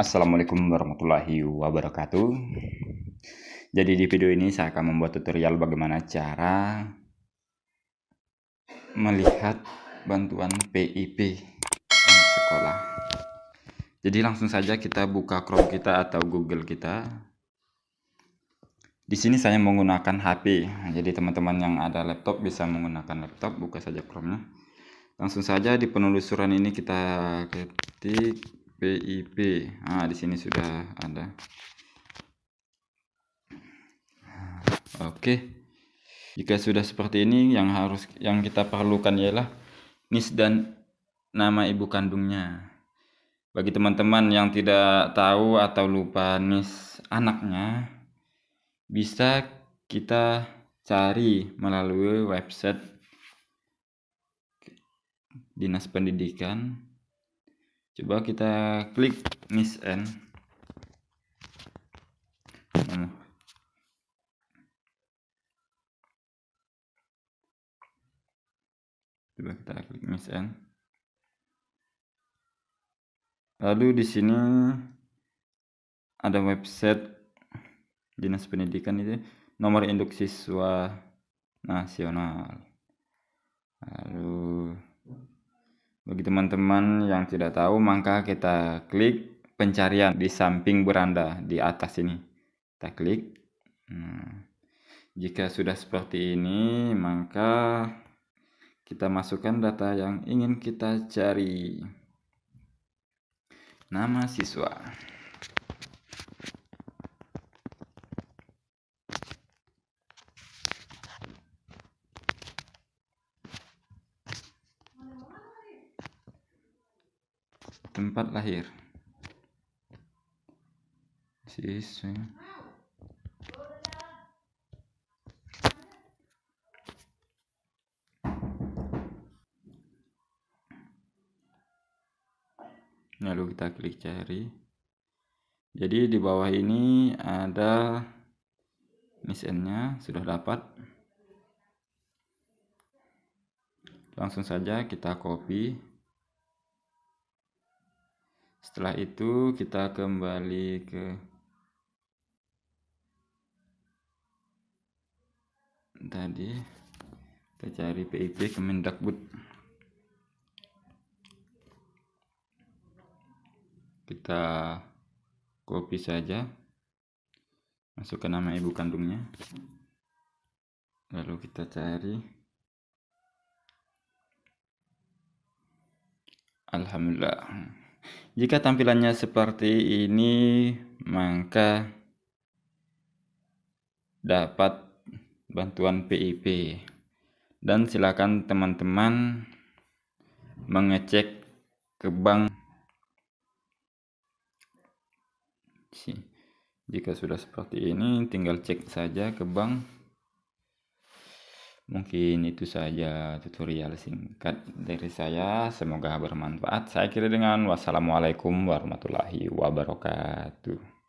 Assalamualaikum warahmatullahi wabarakatuh Jadi di video ini saya akan membuat tutorial bagaimana cara Melihat bantuan PIP sekolah Jadi langsung saja kita buka Chrome kita atau Google kita di sini saya menggunakan HP jadi teman-teman yang ada laptop bisa menggunakan laptop buka saja Chrome nya langsung saja di penelusuran ini kita ketik PIP. Ah, di sini sudah ada. Oke. Jika sudah seperti ini, yang harus yang kita perlukan ialah NIS dan nama ibu kandungnya. Bagi teman-teman yang tidak tahu atau lupa NIS anaknya, bisa kita cari melalui website Dinas Pendidikan coba kita klik miss n coba kita klik miss n lalu di sini ada website dinas pendidikan itu nomor induk siswa nasional lalu bagi teman-teman yang tidak tahu, maka kita klik pencarian di samping beranda di atas ini. Kita klik. Nah, jika sudah seperti ini, maka kita masukkan data yang ingin kita cari. Nama siswa. tempat lahir siswa lalu kita klik cari jadi di bawah ini ada misennya sudah dapat langsung saja kita copy setelah itu kita kembali ke tadi kita cari PIP Kemendakbud. Kita copy saja. Masukkan nama ibu kandungnya. Lalu kita cari Alhamdulillah jika tampilannya seperti ini, maka dapat bantuan PIP. Dan silakan teman-teman mengecek ke bank jika sudah seperti ini tinggal cek saja ke bank Mungkin itu saja tutorial singkat dari saya. Semoga bermanfaat. Saya kira dengan wassalamualaikum warahmatullahi wabarakatuh.